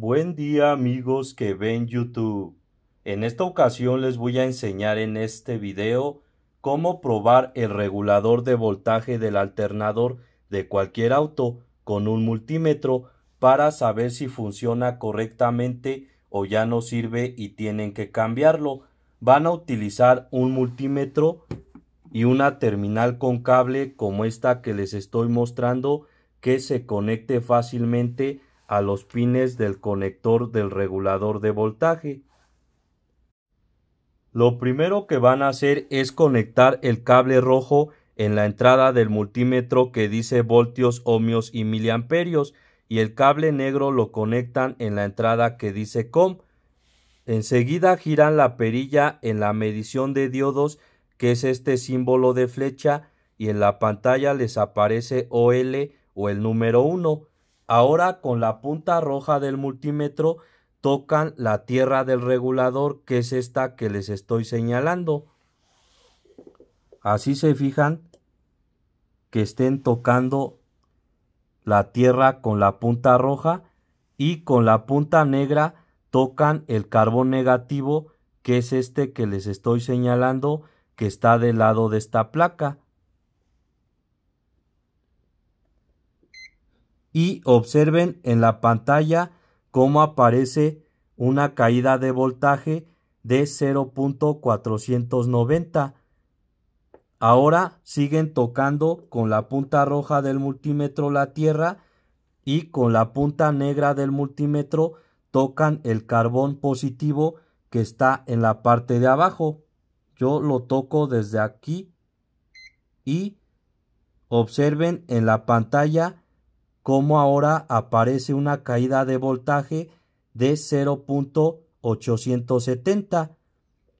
Buen día amigos que ven YouTube. En esta ocasión les voy a enseñar en este video cómo probar el regulador de voltaje del alternador de cualquier auto con un multímetro para saber si funciona correctamente o ya no sirve y tienen que cambiarlo. Van a utilizar un multímetro y una terminal con cable como esta que les estoy mostrando que se conecte fácilmente a los pines del conector del regulador de voltaje. Lo primero que van a hacer es conectar el cable rojo en la entrada del multímetro que dice voltios, ohmios y miliamperios y el cable negro lo conectan en la entrada que dice COM. Enseguida giran la perilla en la medición de diodos que es este símbolo de flecha y en la pantalla les aparece OL o el número 1. Ahora con la punta roja del multímetro tocan la tierra del regulador que es esta que les estoy señalando. Así se fijan que estén tocando la tierra con la punta roja y con la punta negra tocan el carbón negativo que es este que les estoy señalando que está del lado de esta placa. y observen en la pantalla cómo aparece una caída de voltaje de 0.490. Ahora siguen tocando con la punta roja del multímetro la tierra y con la punta negra del multímetro tocan el carbón positivo que está en la parte de abajo. Yo lo toco desde aquí y observen en la pantalla como ahora aparece una caída de voltaje de 0.870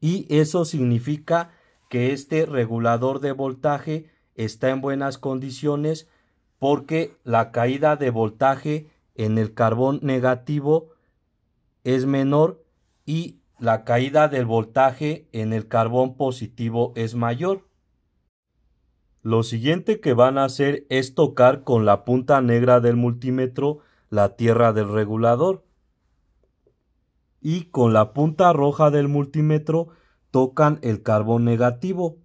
y eso significa que este regulador de voltaje está en buenas condiciones porque la caída de voltaje en el carbón negativo es menor y la caída del voltaje en el carbón positivo es mayor. Lo siguiente que van a hacer es tocar con la punta negra del multímetro la tierra del regulador y con la punta roja del multímetro tocan el carbón negativo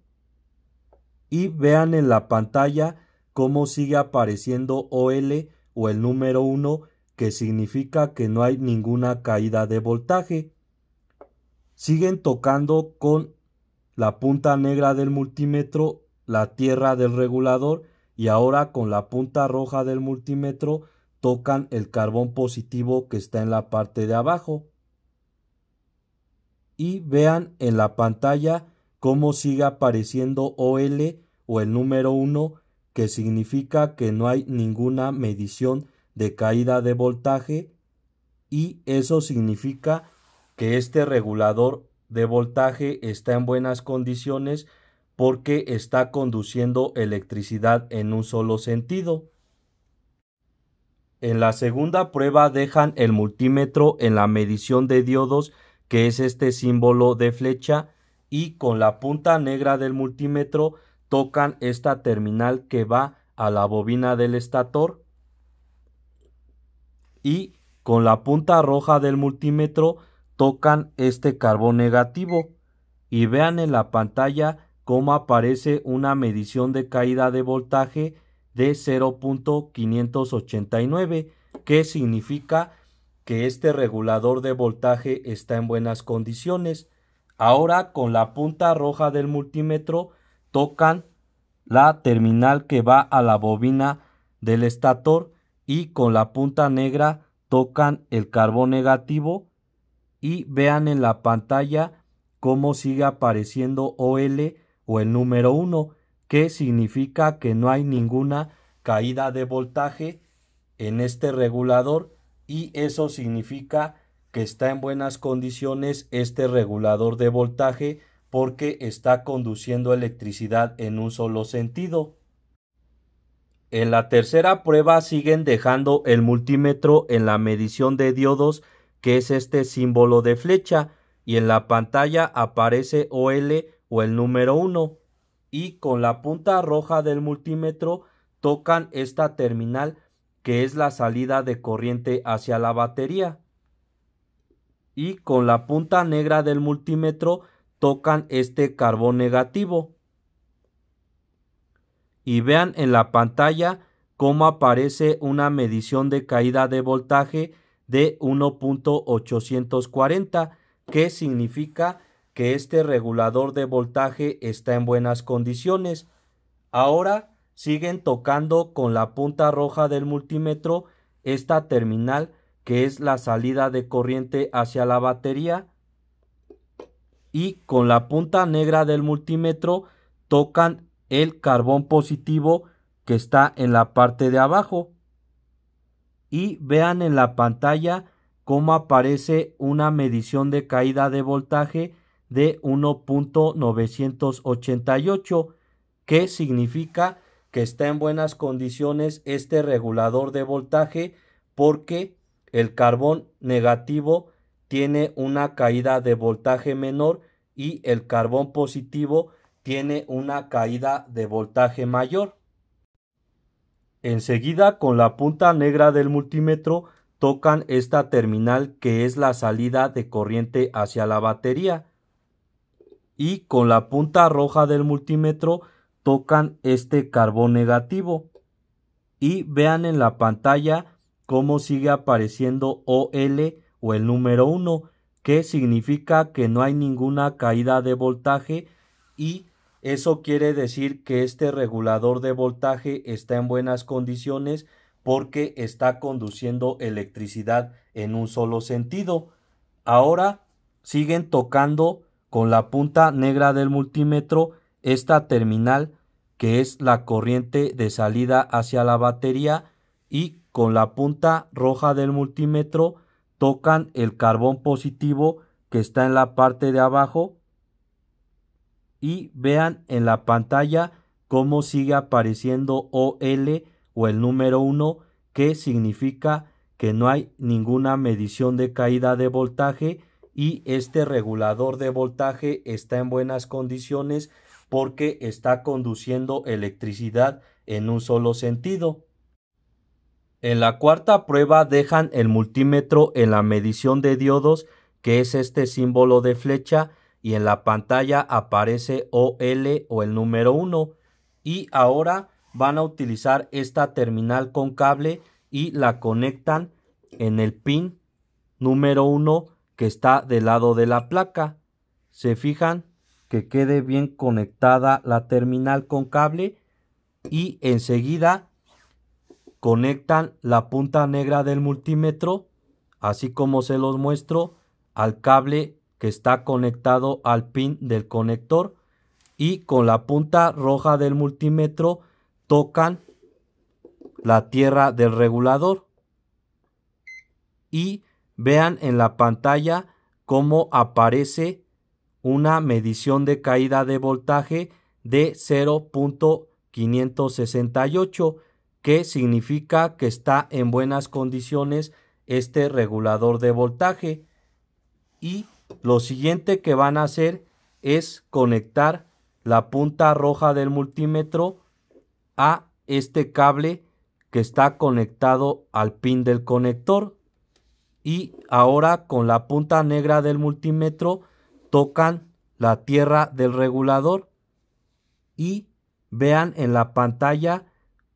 y vean en la pantalla cómo sigue apareciendo OL o el número 1 que significa que no hay ninguna caída de voltaje. Siguen tocando con la punta negra del multímetro la tierra del regulador y ahora con la punta roja del multímetro tocan el carbón positivo que está en la parte de abajo. Y vean en la pantalla cómo sigue apareciendo OL o el número 1 que significa que no hay ninguna medición de caída de voltaje y eso significa que este regulador de voltaje está en buenas condiciones porque está conduciendo electricidad en un solo sentido. En la segunda prueba dejan el multímetro en la medición de diodos, que es este símbolo de flecha, y con la punta negra del multímetro tocan esta terminal que va a la bobina del estator y con la punta roja del multímetro tocan este carbón negativo y vean en la pantalla cómo aparece una medición de caída de voltaje de 0.589, que significa que este regulador de voltaje está en buenas condiciones. Ahora con la punta roja del multímetro tocan la terminal que va a la bobina del estator y con la punta negra tocan el carbón negativo y vean en la pantalla cómo sigue apareciendo OL o el número 1, que significa que no hay ninguna caída de voltaje en este regulador y eso significa que está en buenas condiciones este regulador de voltaje porque está conduciendo electricidad en un solo sentido. En la tercera prueba siguen dejando el multímetro en la medición de diodos que es este símbolo de flecha y en la pantalla aparece OL o el número 1 y con la punta roja del multímetro tocan esta terminal que es la salida de corriente hacia la batería y con la punta negra del multímetro tocan este carbón negativo y vean en la pantalla cómo aparece una medición de caída de voltaje de 1.840 que significa que este regulador de voltaje está en buenas condiciones. Ahora siguen tocando con la punta roja del multímetro esta terminal que es la salida de corriente hacia la batería y con la punta negra del multímetro tocan el carbón positivo que está en la parte de abajo y vean en la pantalla cómo aparece una medición de caída de voltaje de 1.988, que significa que está en buenas condiciones este regulador de voltaje porque el carbón negativo tiene una caída de voltaje menor y el carbón positivo tiene una caída de voltaje mayor. Enseguida con la punta negra del multímetro tocan esta terminal que es la salida de corriente hacia la batería y con la punta roja del multímetro tocan este carbón negativo y vean en la pantalla cómo sigue apareciendo OL o el número 1 que significa que no hay ninguna caída de voltaje y eso quiere decir que este regulador de voltaje está en buenas condiciones porque está conduciendo electricidad en un solo sentido. Ahora siguen tocando con la punta negra del multímetro esta terminal que es la corriente de salida hacia la batería y con la punta roja del multímetro tocan el carbón positivo que está en la parte de abajo y vean en la pantalla cómo sigue apareciendo OL o el número 1 que significa que no hay ninguna medición de caída de voltaje y este regulador de voltaje está en buenas condiciones porque está conduciendo electricidad en un solo sentido. En la cuarta prueba dejan el multímetro en la medición de diodos, que es este símbolo de flecha, y en la pantalla aparece OL o el número 1. Y ahora van a utilizar esta terminal con cable y la conectan en el pin número 1 que está del lado de la placa. Se fijan que quede bien conectada la terminal con cable y enseguida conectan la punta negra del multímetro, así como se los muestro, al cable que está conectado al pin del conector y con la punta roja del multímetro tocan la tierra del regulador y Vean en la pantalla cómo aparece una medición de caída de voltaje de 0.568, que significa que está en buenas condiciones este regulador de voltaje. Y lo siguiente que van a hacer es conectar la punta roja del multímetro a este cable que está conectado al pin del conector y ahora con la punta negra del multímetro tocan la tierra del regulador y vean en la pantalla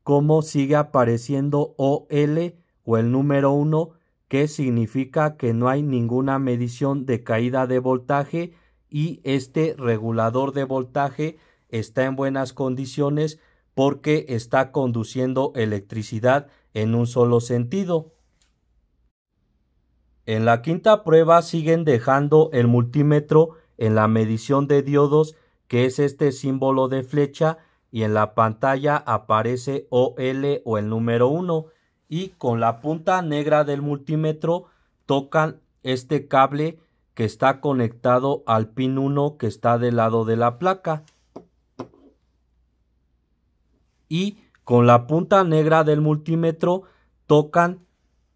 cómo sigue apareciendo OL o el número 1 que significa que no hay ninguna medición de caída de voltaje y este regulador de voltaje está en buenas condiciones porque está conduciendo electricidad en un solo sentido. En la quinta prueba siguen dejando el multímetro en la medición de diodos, que es este símbolo de flecha, y en la pantalla aparece OL o el número 1, y con la punta negra del multímetro tocan este cable que está conectado al pin 1 que está del lado de la placa. Y con la punta negra del multímetro tocan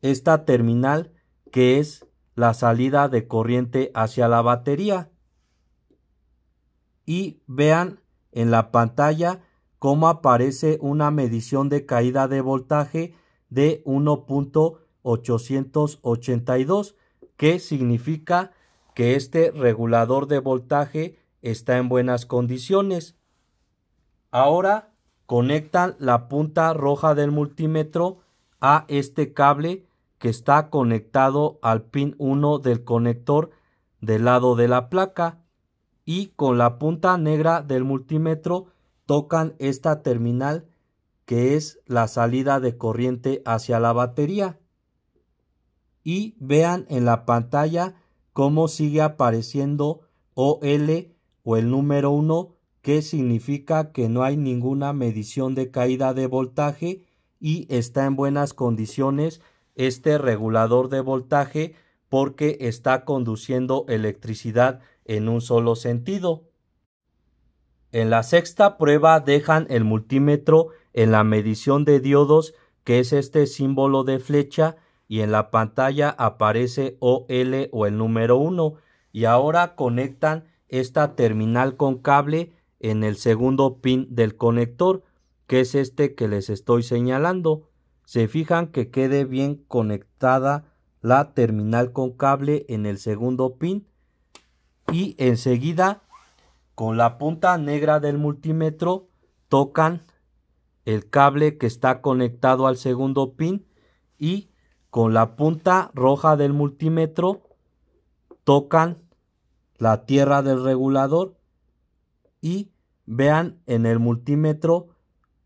esta terminal que es la salida de corriente hacia la batería. Y vean en la pantalla cómo aparece una medición de caída de voltaje de 1.882 que significa que este regulador de voltaje está en buenas condiciones. Ahora conectan la punta roja del multímetro a este cable que está conectado al pin 1 del conector del lado de la placa y con la punta negra del multímetro tocan esta terminal que es la salida de corriente hacia la batería. Y vean en la pantalla cómo sigue apareciendo OL o el número 1 que significa que no hay ninguna medición de caída de voltaje y está en buenas condiciones este regulador de voltaje porque está conduciendo electricidad en un solo sentido. En la sexta prueba dejan el multímetro en la medición de diodos, que es este símbolo de flecha, y en la pantalla aparece OL o el número 1. Y ahora conectan esta terminal con cable en el segundo pin del conector, que es este que les estoy señalando. Se fijan que quede bien conectada la terminal con cable en el segundo pin y enseguida con la punta negra del multímetro tocan el cable que está conectado al segundo pin y con la punta roja del multímetro tocan la tierra del regulador y vean en el multímetro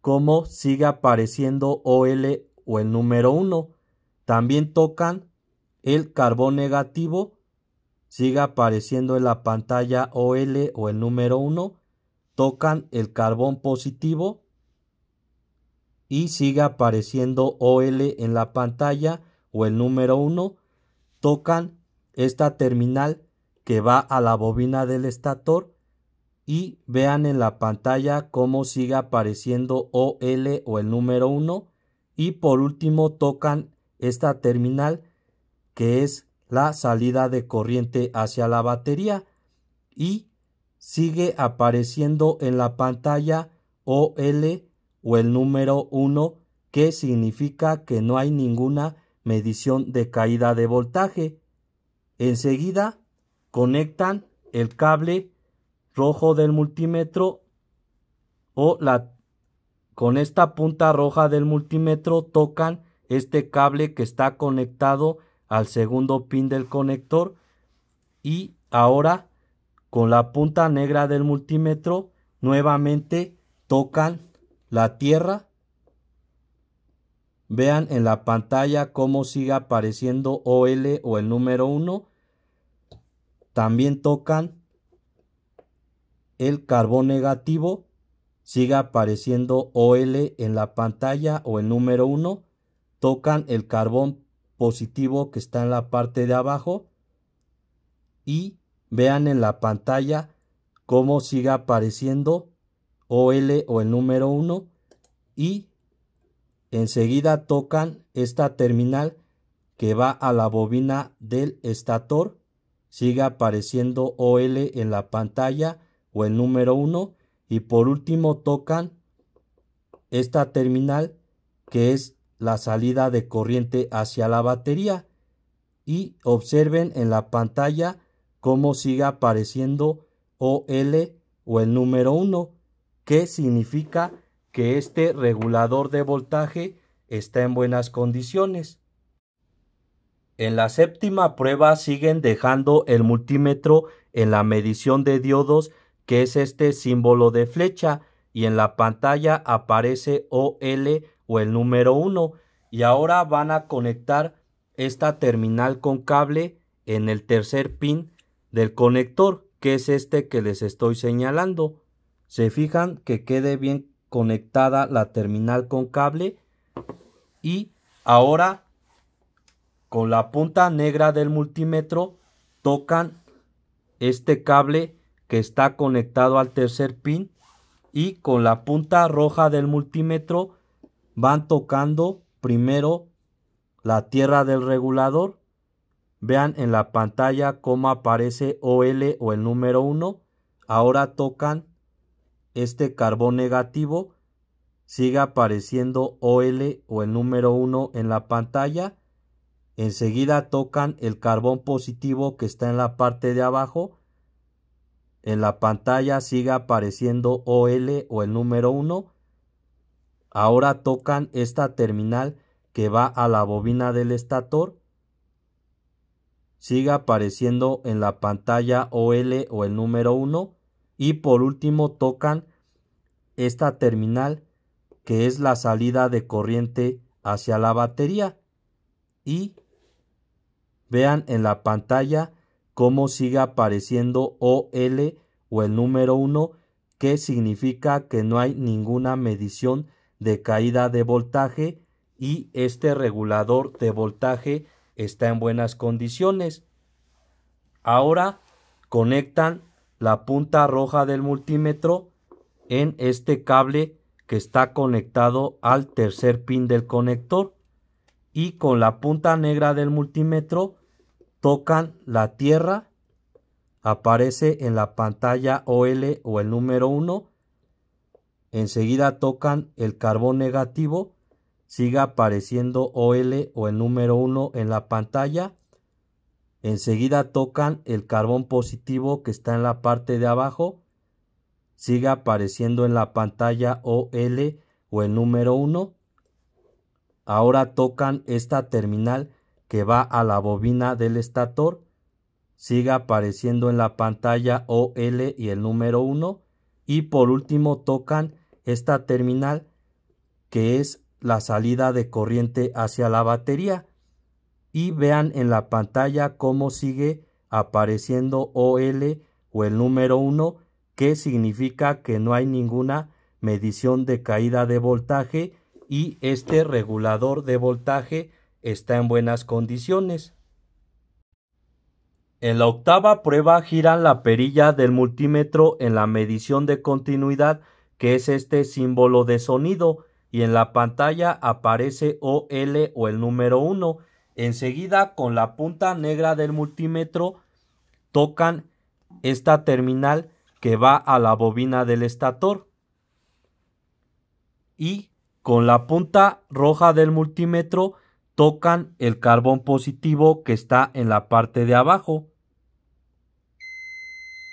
como sigue apareciendo OL o el número 1. También tocan el carbón negativo, sigue apareciendo en la pantalla OL o el número 1. Tocan el carbón positivo y sigue apareciendo OL en la pantalla o el número 1. Tocan esta terminal que va a la bobina del estator y vean en la pantalla cómo sigue apareciendo OL o el número 1 y por último tocan esta terminal que es la salida de corriente hacia la batería y sigue apareciendo en la pantalla OL o el número 1 que significa que no hay ninguna medición de caída de voltaje. Enseguida conectan el cable rojo del multímetro o la, con esta punta roja del multímetro tocan este cable que está conectado al segundo pin del conector y ahora con la punta negra del multímetro nuevamente tocan la tierra vean en la pantalla cómo sigue apareciendo OL o el número 1 también tocan el carbón negativo siga apareciendo OL en la pantalla o el número 1, tocan el carbón positivo que está en la parte de abajo y vean en la pantalla cómo siga apareciendo OL o el número 1 y enseguida tocan esta terminal que va a la bobina del estator sigue apareciendo OL en la pantalla el número 1 y por último tocan esta terminal que es la salida de corriente hacia la batería y observen en la pantalla cómo sigue apareciendo OL o el número 1 que significa que este regulador de voltaje está en buenas condiciones. En la séptima prueba siguen dejando el multímetro en la medición de diodos que es este símbolo de flecha y en la pantalla aparece OL o el número 1 y ahora van a conectar esta terminal con cable en el tercer pin del conector que es este que les estoy señalando se fijan que quede bien conectada la terminal con cable y ahora con la punta negra del multímetro tocan este cable que está conectado al tercer pin y con la punta roja del multímetro van tocando primero la tierra del regulador. Vean en la pantalla cómo aparece OL o el número 1. Ahora tocan este carbón negativo. Sigue apareciendo OL o el número 1 en la pantalla. Enseguida tocan el carbón positivo que está en la parte de abajo en la pantalla siga apareciendo OL o el número 1, ahora tocan esta terminal que va a la bobina del estator, siga apareciendo en la pantalla OL o el número 1 y por último tocan esta terminal que es la salida de corriente hacia la batería y vean en la pantalla Cómo siga apareciendo OL o el número 1, que significa que no hay ninguna medición de caída de voltaje y este regulador de voltaje está en buenas condiciones. Ahora conectan la punta roja del multímetro en este cable que está conectado al tercer pin del conector y con la punta negra del multímetro tocan la Tierra, aparece en la pantalla OL o el número 1. Enseguida tocan el carbón negativo, sigue apareciendo OL o el número 1 en la pantalla. Enseguida tocan el carbón positivo que está en la parte de abajo, sigue apareciendo en la pantalla OL o el número 1. Ahora tocan esta terminal que va a la bobina del estator siga apareciendo en la pantalla OL y el número 1 y por último tocan esta terminal que es la salida de corriente hacia la batería y vean en la pantalla cómo sigue apareciendo OL o el número 1 que significa que no hay ninguna medición de caída de voltaje y este regulador de voltaje está en buenas condiciones. En la octava prueba giran la perilla del multímetro en la medición de continuidad, que es este símbolo de sonido, y en la pantalla aparece OL o el número 1. Enseguida, con la punta negra del multímetro, tocan esta terminal que va a la bobina del estator. Y con la punta roja del multímetro, tocan el carbón positivo que está en la parte de abajo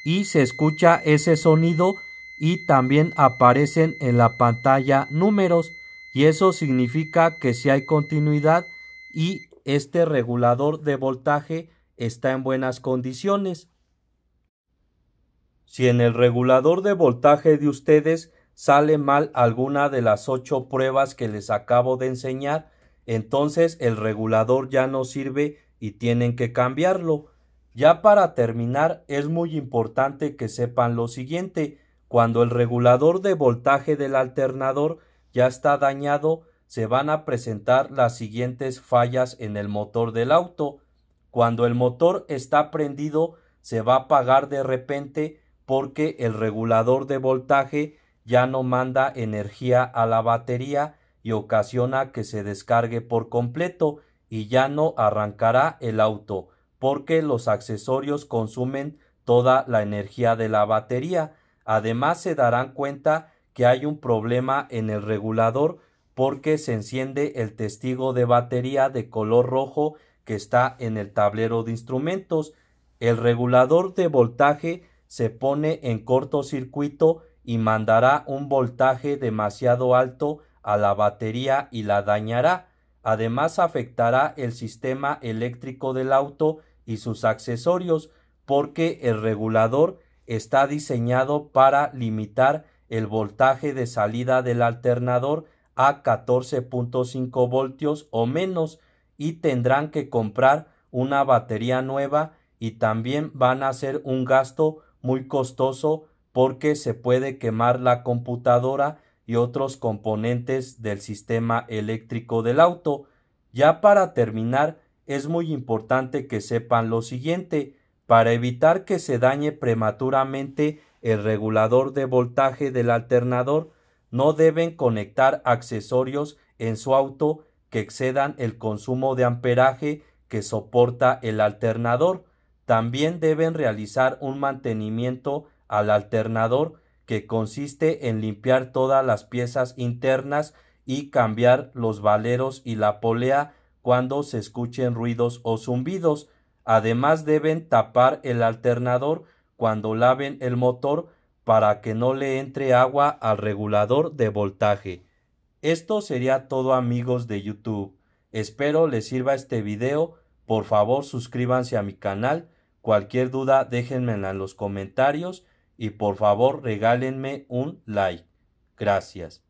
y se escucha ese sonido y también aparecen en la pantalla números y eso significa que si hay continuidad y este regulador de voltaje está en buenas condiciones. Si en el regulador de voltaje de ustedes sale mal alguna de las ocho pruebas que les acabo de enseñar, entonces el regulador ya no sirve y tienen que cambiarlo. Ya para terminar, es muy importante que sepan lo siguiente, cuando el regulador de voltaje del alternador ya está dañado, se van a presentar las siguientes fallas en el motor del auto. Cuando el motor está prendido, se va a apagar de repente porque el regulador de voltaje ya no manda energía a la batería y ocasiona que se descargue por completo y ya no arrancará el auto porque los accesorios consumen toda la energía de la batería. Además se darán cuenta que hay un problema en el regulador porque se enciende el testigo de batería de color rojo que está en el tablero de instrumentos. El regulador de voltaje se pone en cortocircuito y mandará un voltaje demasiado alto a la batería y la dañará. Además afectará el sistema eléctrico del auto y sus accesorios porque el regulador está diseñado para limitar el voltaje de salida del alternador a 14.5 voltios o menos y tendrán que comprar una batería nueva y también van a ser un gasto muy costoso porque se puede quemar la computadora y otros componentes del sistema eléctrico del auto. Ya para terminar, es muy importante que sepan lo siguiente para evitar que se dañe prematuramente el regulador de voltaje del alternador, no deben conectar accesorios en su auto que excedan el consumo de amperaje que soporta el alternador. También deben realizar un mantenimiento al alternador que consiste en limpiar todas las piezas internas y cambiar los valeros y la polea cuando se escuchen ruidos o zumbidos. Además deben tapar el alternador cuando laven el motor para que no le entre agua al regulador de voltaje. Esto sería todo amigos de YouTube. Espero les sirva este video. Por favor suscríbanse a mi canal. Cualquier duda déjenmela en los comentarios y por favor regálenme un like. Gracias.